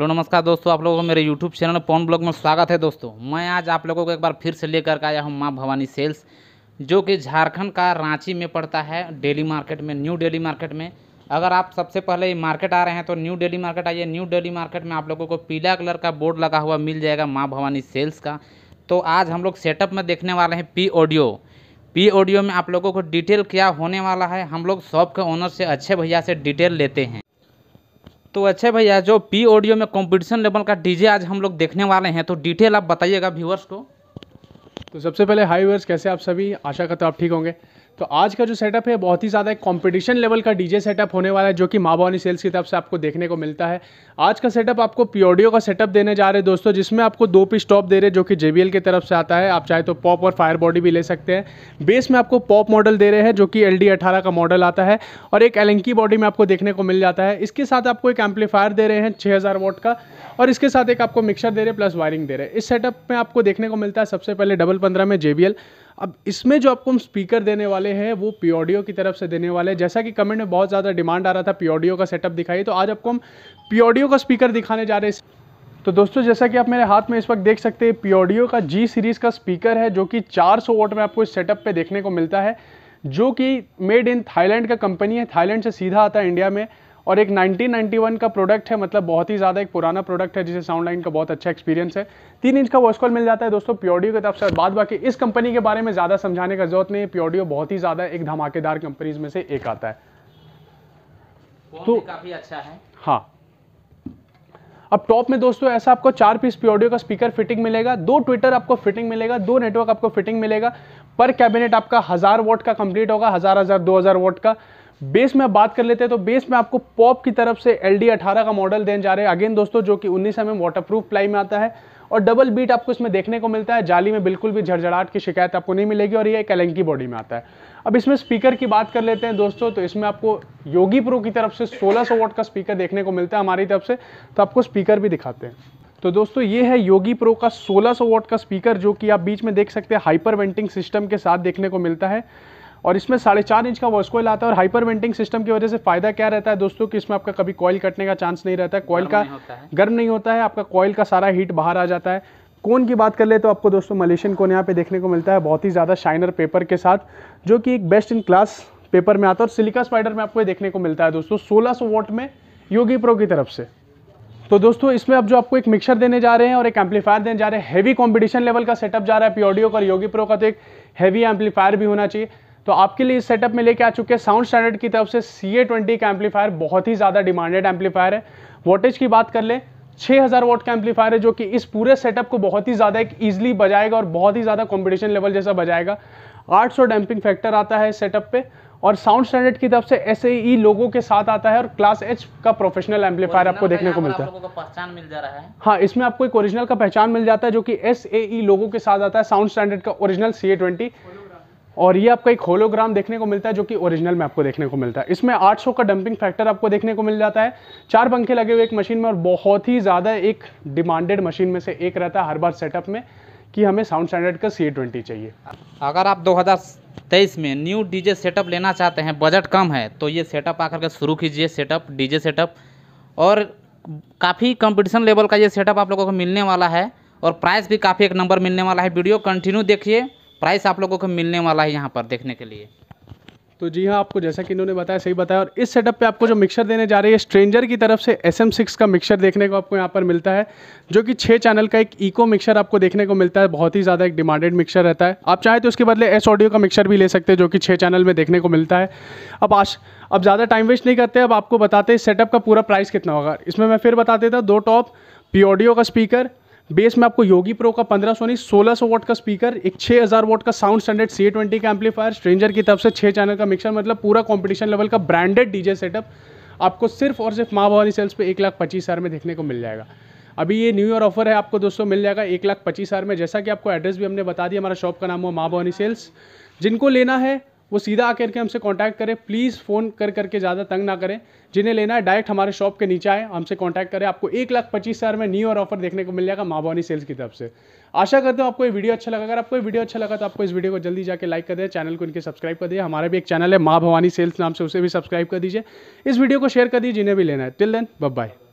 hello नमस्कार दोस्तों आप लोगों को मेरे यूट्यूब चैनल पवन ब्लॉग में स्वागत है दोस्तों मैं आज आप लोगों को एक बार फिर से लेकर के आया हूँ माँ भवानी सेल्स जो कि झारखंड का रांची में पड़ता है डेली मार्केट में न्यू डेली मार्केट में अगर आप सबसे पहले ये मार्केट आ रहे हैं तो न्यू डेली मार्केट आइए न्यू डेली मार्केट में आप लोगों को पीला कलर का बोर्ड लगा हुआ मिल जाएगा माँ भवानी सेल्स का तो आज हम लोग सेटअप में देखने वाले हैं पी ऑडियो पी ऑडियो में आप लोगों को डिटेल क्या होने वाला है हम लोग शॉप के ओनर से अच्छे भैया से डिटेल लेते हैं तो अच्छे भैया जो पी ऑडियो में कंपटीशन लेवल का डीजे आज हम लोग देखने वाले हैं तो डिटेल आप बताइएगा व्यूअर्स को तो सबसे पहले हाई व्यूअर्स कैसे आप सभी आशा करता आप ठीक होंगे तो आज का जो सेटअप है बहुत ही ज़्यादा एक कॉम्पिटिशन लेवल का डीजे सेटअप होने वाला है जो कि माँ भवानी सेल्स की तरफ से आपको देखने को मिलता है आज का सेटअप आपको प्योडियो का सेटअप देने जा रहे हैं दोस्तों जिसमें आपको दो पी स्टॉप दे रहे हैं जो कि एल की तरफ से आता है आप चाहे तो पॉप और फायर बॉडी भी ले सकते हैं बेस में आपको पॉप मॉडल दे रहे हैं जो कि एल डी का मॉडल आता है और एक एलंकी बॉडी में आपको देखने को मिल जाता है इसके साथ आपको एक एम्पलीफायर दे रहे हैं छः वोट का और इसके साथ एक आपको मिक्सर दे रहे हैं प्लस वायरिंग दे रहे हैं इस सेटअप में आपको देखने को मिलता है सबसे पहले डबल पंद्रह में एल अब इसमें जो आपको हम स्पीकर देने वाले हैं वो प्योडियो की तरफ से देने वाले हैं जैसा कि कमेंट में बहुत ज़्यादा डिमांड आ रहा था प्योडियो का सेटअप दिखाइए तो आज आपको हम प्योडियो का स्पीकर दिखाने जा रहे हैं तो दोस्तों जैसा कि आप मेरे हाथ में इस वक्त देख सकते हैं प्योडियो का जी सीरीज़ का स्पीकर है जो कि चार वोट में आपको इस सेटअप पर देखने को मिलता है जो कि मेड इन थाईलैंड का कंपनी है थाईलैंड से सीधा आता है इंडिया में और एक 1991 का प्रोडक्ट है मतलब बहुत ही ज़्यादा एक पुराना प्रोडक्ट है जिसे साउंड लाइन का बहुत अच्छा एक्सपीरियंस है तीन इंच का वॉइस कॉल मिल जाता है दोस्तों प्योडियो की तरफ से बाद बाकी इस कंपनी के बारे में ज़्यादा समझाने का जरूरत नहीं है प्योडियो बहुत ही ज़्यादा एक धमाकेदार कंपनीज में से एक आता है तो काफ़ी अच्छा है हाँ अब टॉप में दोस्तों ऐसा आपको चार पीस प्योडियो का स्पीकर फिटिंग मिलेगा दो ट्विटर आपको फिटिंग मिलेगा दो नेटवर्क आपको फिटिंग मिलेगा पर कैबिनेट आपका हज़ार वोट का कंप्लीट होगा हज़ार हज़ार दो हज़ार वोट का बेस में बात कर लेते हैं तो बेस में आपको पॉप की तरफ से एल डी का मॉडल देने जा रहे हैं अगेन दोस्तों जो कि उन्नीस एम एम प्रूफ प्लाई में आता है और डबल बीट आपको इसमें देखने को मिलता है जाली में बिल्कुल भी झड़झड़ाहट की शिकायत आपको नहीं मिलेगी और ये एक बॉडी में आता है अब इसमें स्पीकर की बात कर लेते हैं दोस्तों तो इसमें आपको योगी प्रो की तरफ से सोलह सौ वोट का स्पीकर देखने को मिलता है हमारी तरफ से तो आपको स्पीकर भी दिखाते हैं तो दोस्तों ये है योगी प्रो का सोलह सौ वोट का स्पीकर जो कि आप बीच में देख सकते हैं हाइपर वेंटिंग सिस्टम के साथ देखने को मिलता है और इसमें साढ़े चार इंच का वॉश कॉयल आता है और हाइपर वेंटिंग सिस्टम की वजह से फायदा क्या रहता है दोस्तों कि इसमें आपका कभी कॉयल कटने का चांस नहीं रहता है कॉयल का गर्म नहीं होता है आपका कॉयल का सारा हीट बाहर आ जाता है कोन की बात कर ले तो आपको दोस्तों मलेशियन कोन यहाँ पे देखने को मिलता है बहुत ही ज़्यादा शाइनर पेपर के साथ जो कि एक बेस्ट इन क्लास पेपर में आता है और सिलिका स्पाइडर में आपको देखने को मिलता है दोस्तों 1600 वॉट में योगी प्रो की तरफ से तो दोस्तों इसमें अब जो आपको एक मिक्सर देने जा रहे हैं और एक एम्पलीफायर देने जा रहे हैं हैवी कॉम्पिटिशन लेवल का सेटअप जा रहा है प्योडियो का योगी प्रो का तो एक हैवी एम्पलीफायर भी होना चाहिए तो आपके लिए इस सेटअप में लेके आ चुके हैं साउंड स्टैंडर्ड की तरफ से सी ए ट्वेंटी का एम्पलीफायर बहुत ही ज़्यादा डिमांडेड एम्पलीफायर है वोल्टेज की बात कर लें 6000 हज़ार वोट का एम्पलीफायर है जो कि इस पूरे सेटअप को बहुत ही ज़्यादा एक ईजिली बजाएगा और बहुत ही ज़्यादा कॉम्पिटिशन लेवल जैसा बजाएगा 800 डैम्पिंग फैक्टर आता है सेटअप पे और साउंड स्टैंडर्ड की तरफ से एस ई लोगों के साथ आता है और क्लास एच का प्रोफेशनल एम्पलीफायर आपको देखने को मिलता है पहचान मिल जा रहा है हाँ इसमें आपको एक ओरिजिनल का पहचान मिल जाता है जो कि एस ई लोगों के साथ आता है साउंड स्टैंडर्ड का ओरिजिनल सी ए ट्वेंटी और ये आपका एक होलोग्राम देखने को मिलता है जो कि ओरिजिनल में आपको देखने को मिलता है इसमें 800 का डंपिंग फैक्टर आपको देखने को मिल जाता है चार पंखे लगे हुए एक मशीन में और बहुत ही ज़्यादा एक डिमांडेड मशीन में से एक रहता है हर बार सेटअप में कि हमें साउंड स्टैंडर्ड का सी ट्वेंटी चाहिए अगर आप तेईस में न्यू डीजे सेटअप लेना चाहते हैं बजट कम है तो ये सेटअप आकर के शुरू कीजिए सेटअप डीजे सेटअप और काफ़ी कंपटीशन लेवल का ये सेटअप आप लोगों को मिलने वाला है और प्राइस भी काफ़ी एक नंबर मिलने वाला है वीडियो कंटिन्यू देखिए प्राइस आप लोगों को मिलने वाला है यहाँ पर देखने के लिए तो जी हाँ आपको जैसा कि इन्होंने बताया सही बताया और इस सेटअप पे आपको जो मिक्सर देने जा रही है स्ट्रेंजर की तरफ से एस एम सिक्स का मिक्सर देखने को आपको यहाँ पर मिलता है जो कि छः चैनल का एक इको मिक्सर आपको देखने को मिलता है बहुत ही ज़्यादा एक डिमांडेड मिक्सर रहता है आप चाहे तो उसके बदले एस ऑडियो का मिक्सर भी ले सकते हैं जो कि छः चैनल में देखने को मिलता है अब आश अब ज़्यादा टाइम वेस्ट नहीं करते अब आपको बताते इस सेटअप का पूरा प्राइस कितना होगा इसमें मैं फिर बता देता दो टॉप पी ऑडियो का स्पीकर बेस में आपको योगी प्रो का पंद्रह सौ नहीं सौ वोट का स्पीकर एक छः हज़ार वोट का साउंड स्टैंडर्ड सी ट्वेंटी का एम्पलीफायर स्ट्रेंजर की तरफ से छः चैनल का मिक्सर मतलब पूरा कंपटीशन लेवल का ब्रांडेड डीजे सेटअप आपको सिर्फ और सिर्फ माँ भवानी सेल्स पे एक लाख पच्चीस हज़ार में देखने को मिल जाएगा अभी ये न्यू ईयर ऑफर है आपको दोस्तों मिल जाएगा एक लाख पच्चीस हज़ार में जैसा कि आपको एड्रेस भी हमने बता दिया हमारा शॉप का नाम हुआ माँ भवानी सेल्स जिनको लेना है वो सीधा आकर के हमसे कांटेक्ट करें प्लीज़ फ़ोन कर करके ज़्यादा तंग ना करें जिन्हें लेना है डायरेक्ट हमारे शॉप के नीचे आए हमसे कांटेक्ट करें आपको एक लाख पच्चीस हज़ार में न्यू और ऑफर देखने को मिल जाएगा माहवानी सेल्स की तरफ से आशा करते हूँ आपको ये वीडियो अच्छा लगा अगर आपको ये वीडियो अच्छा लगा तो आपको इस वीडियो को जल्दी जाकर लाइक कर दे चैनल को इनके सब्सक्राइब कर दिए हमारा भी एक चैनल है माँ सेल्स नाम से उसे भी सब्सक्राइब कर दीजिए इस वीडियो को शेयर कर दीजिए जिन्हें भी लेना है टिल देन बब बाय